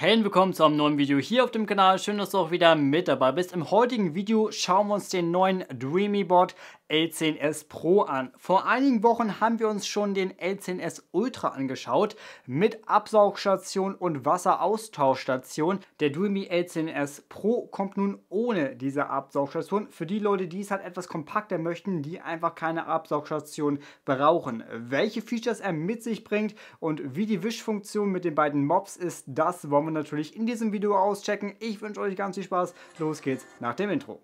Hellen willkommen zu einem neuen Video hier auf dem Kanal. Schön, dass du auch wieder mit dabei bist. Im heutigen Video schauen wir uns den neuen Dreamy Dreamybot L10S Pro an. Vor einigen Wochen haben wir uns schon den L10S Ultra angeschaut mit Absaugstation und Wasseraustauschstation. Der Dualme L10S Pro kommt nun ohne diese Absaugstation. Für die Leute, die es halt etwas kompakter möchten, die einfach keine Absaugstation brauchen. Welche Features er mit sich bringt und wie die Wischfunktion mit den beiden Mobs ist, das wollen wir natürlich in diesem Video auschecken. Ich wünsche euch ganz viel Spaß. Los geht's nach dem Intro.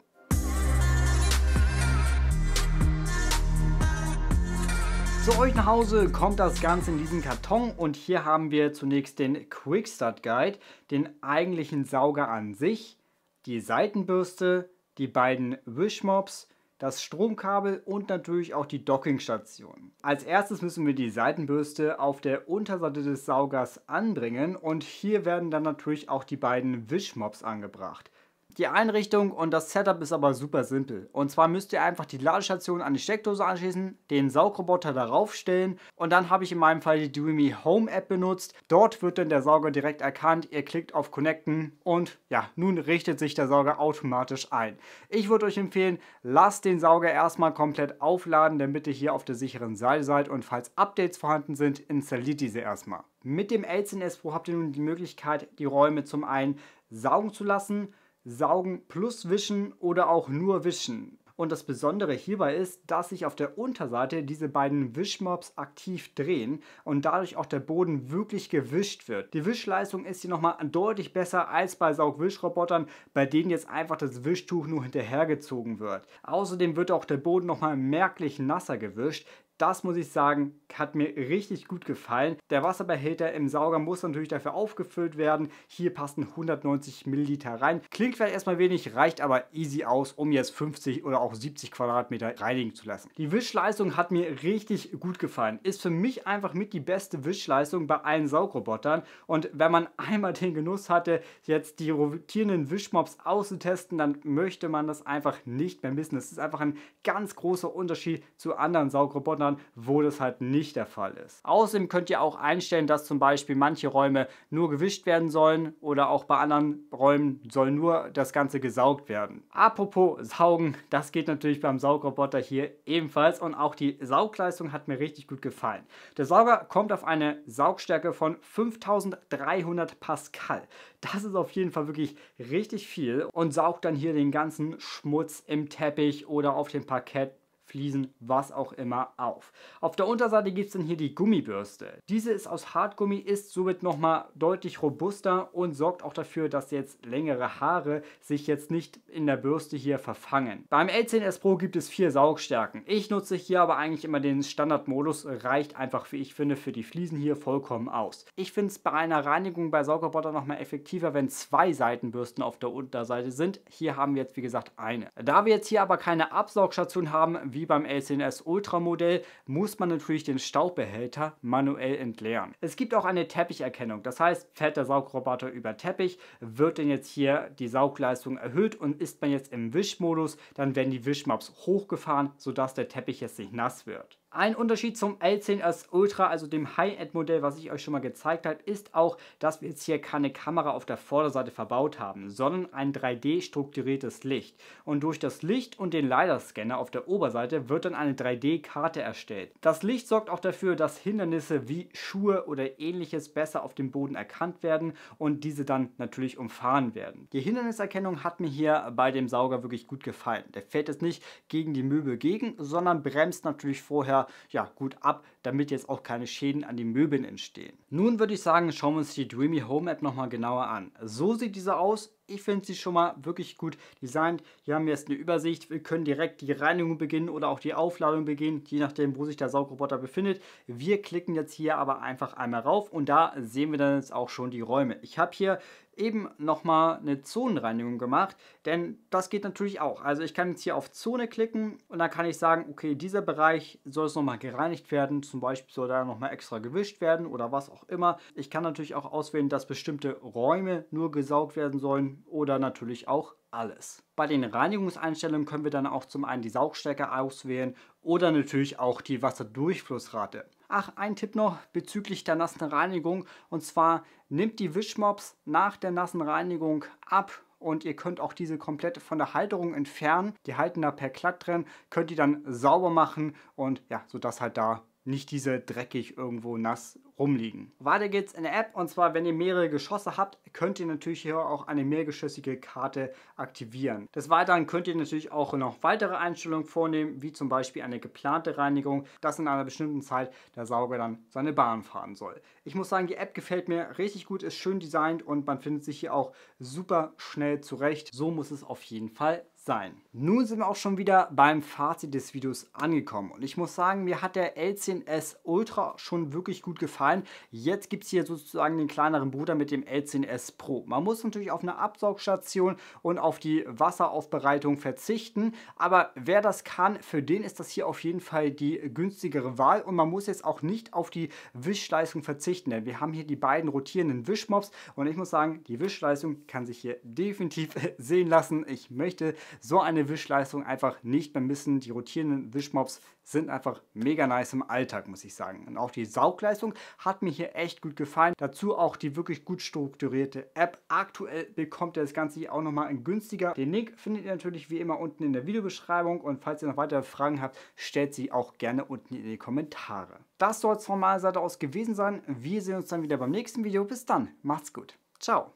Zu euch nach Hause kommt das Ganze in diesen Karton und hier haben wir zunächst den Quick Start Guide, den eigentlichen Sauger an sich, die Seitenbürste, die beiden Wishmops, das Stromkabel und natürlich auch die Dockingstation. Als erstes müssen wir die Seitenbürste auf der Unterseite des Saugers anbringen und hier werden dann natürlich auch die beiden Wischmops angebracht. Die Einrichtung und das Setup ist aber super simpel. Und zwar müsst ihr einfach die Ladestation an die Steckdose anschließen, den Saugroboter darauf stellen und dann habe ich in meinem Fall die Dreamy Home App benutzt. Dort wird dann der Sauger direkt erkannt, ihr klickt auf Connecten und ja, nun richtet sich der Sauger automatisch ein. Ich würde euch empfehlen, lasst den Sauger erstmal komplett aufladen, damit ihr hier auf der sicheren Seite seid und falls Updates vorhanden sind, installiert diese erstmal. Mit dem L10S Pro habt ihr nun die Möglichkeit, die Räume zum einen saugen zu lassen, Saugen plus Wischen oder auch nur Wischen. Und das Besondere hierbei ist, dass sich auf der Unterseite diese beiden Wischmops aktiv drehen und dadurch auch der Boden wirklich gewischt wird. Die Wischleistung ist hier nochmal deutlich besser als bei Saugwischrobotern, bei denen jetzt einfach das Wischtuch nur hinterhergezogen wird. Außerdem wird auch der Boden nochmal merklich nasser gewischt. Das muss ich sagen, hat mir richtig gut gefallen. Der Wasserbehälter im Sauger muss natürlich dafür aufgefüllt werden. Hier passen 190 Milliliter rein. Klingt vielleicht erstmal wenig, reicht aber easy aus, um jetzt 50 oder auch 70 Quadratmeter reinigen zu lassen. Die Wischleistung hat mir richtig gut gefallen. Ist für mich einfach mit die beste Wischleistung bei allen Saugrobotern. Und wenn man einmal den Genuss hatte, jetzt die rotierenden Wischmops auszutesten, dann möchte man das einfach nicht mehr missen. Das ist einfach ein ganz großer Unterschied zu anderen Saugrobotern Partnern, wo das halt nicht der Fall ist. Außerdem könnt ihr auch einstellen, dass zum Beispiel manche Räume nur gewischt werden sollen oder auch bei anderen Räumen soll nur das Ganze gesaugt werden. Apropos Saugen, das geht natürlich beim Saugroboter hier ebenfalls und auch die Saugleistung hat mir richtig gut gefallen. Der Sauger kommt auf eine Saugstärke von 5300 Pascal. Das ist auf jeden Fall wirklich richtig viel und saugt dann hier den ganzen Schmutz im Teppich oder auf dem Parkett Fliesen, was auch immer auf. Auf der Unterseite gibt es dann hier die Gummibürste. Diese ist aus Hartgummi, ist somit nochmal deutlich robuster und sorgt auch dafür, dass jetzt längere Haare sich jetzt nicht in der Bürste hier verfangen. Beim L10S Pro gibt es vier Saugstärken. Ich nutze hier aber eigentlich immer den Standardmodus, reicht einfach, wie ich finde, für die Fliesen hier vollkommen aus. Ich finde es bei einer Reinigung bei Saugerbotter nochmal effektiver, wenn zwei Seitenbürsten auf der Unterseite sind. Hier haben wir jetzt, wie gesagt, eine. Da wir jetzt hier aber keine Absaugstation haben, wie beim LCNS Ultra Modell muss man natürlich den Staubbehälter manuell entleeren. Es gibt auch eine Teppicherkennung, das heißt fährt der Saugroboter über Teppich, wird denn jetzt hier die Saugleistung erhöht und ist man jetzt im Wischmodus, dann werden die Wischmaps hochgefahren, sodass der Teppich jetzt nicht nass wird. Ein Unterschied zum L10S Ultra, also dem High-End-Modell, was ich euch schon mal gezeigt habe, ist auch, dass wir jetzt hier keine Kamera auf der Vorderseite verbaut haben, sondern ein 3D-strukturiertes Licht. Und durch das Licht und den LiDAR-Scanner auf der Oberseite wird dann eine 3D-Karte erstellt. Das Licht sorgt auch dafür, dass Hindernisse wie Schuhe oder ähnliches besser auf dem Boden erkannt werden und diese dann natürlich umfahren werden. Die Hinderniserkennung hat mir hier bei dem Sauger wirklich gut gefallen. Der fährt jetzt nicht gegen die Möbel gegen, sondern bremst natürlich vorher ja, gut ab, damit jetzt auch keine Schäden an den Möbeln entstehen. Nun würde ich sagen, schauen wir uns die Dreamy Home App nochmal genauer an. So sieht diese aus ich finde sie schon mal wirklich gut designt. Hier haben wir jetzt eine Übersicht. Wir können direkt die Reinigung beginnen oder auch die Aufladung beginnen, je nachdem, wo sich der Saugroboter befindet. Wir klicken jetzt hier aber einfach einmal rauf und da sehen wir dann jetzt auch schon die Räume. Ich habe hier eben nochmal eine Zonenreinigung gemacht, denn das geht natürlich auch. Also ich kann jetzt hier auf Zone klicken und dann kann ich sagen, okay, dieser Bereich soll es nochmal gereinigt werden, zum Beispiel soll da nochmal extra gewischt werden oder was auch immer. Ich kann natürlich auch auswählen, dass bestimmte Räume nur gesaugt werden sollen Volumen oder natürlich auch alles. Bei den Reinigungseinstellungen können wir dann auch zum einen die Saugstärke auswählen oder natürlich auch die Wasserdurchflussrate. Ach, ein Tipp noch bezüglich der nassen Reinigung und zwar nimmt die Wischmops nach der nassen Reinigung ab und ihr könnt auch diese komplett von der Halterung entfernen. Die halten da per Klatt drin, könnt ihr dann sauber machen und ja, sodass halt da nicht diese dreckig irgendwo nass rumliegen. Weiter geht's in der App und zwar, wenn ihr mehrere Geschosse habt, könnt ihr natürlich hier auch eine mehrgeschossige Karte aktivieren. Des Weiteren könnt ihr natürlich auch noch weitere Einstellungen vornehmen, wie zum Beispiel eine geplante Reinigung, dass in einer bestimmten Zeit der Sauger dann seine Bahn fahren soll. Ich muss sagen, die App gefällt mir richtig gut, ist schön designt und man findet sich hier auch super schnell zurecht. So muss es auf jeden Fall sein. Nun sind wir auch schon wieder beim Fazit des Videos angekommen und ich muss sagen, mir hat der L10S Ultra schon wirklich gut gefallen gefallen. Jetzt gibt es hier sozusagen den kleineren Bruder mit dem L10S Pro. Man muss natürlich auf eine Absaugstation und auf die Wasseraufbereitung verzichten, aber wer das kann, für den ist das hier auf jeden Fall die günstigere Wahl und man muss jetzt auch nicht auf die Wischleistung verzichten, denn wir haben hier die beiden rotierenden Wischmops und ich muss sagen, die Wischleistung kann sich hier definitiv sehen lassen. Ich möchte so eine Wischleistung einfach nicht mehr missen. Die rotierenden Wischmops sind einfach mega nice im Alltag, muss ich sagen. Und auch die Saugleistung hat mir hier echt gut gefallen. Dazu auch die wirklich gut strukturierte App. Aktuell bekommt ihr das Ganze hier auch nochmal günstiger. Den Link findet ihr natürlich wie immer unten in der Videobeschreibung und falls ihr noch weitere Fragen habt, stellt sie auch gerne unten in die Kommentare. Das soll es von meiner Seite aus gewesen sein. Wir sehen uns dann wieder beim nächsten Video. Bis dann, macht's gut. Ciao.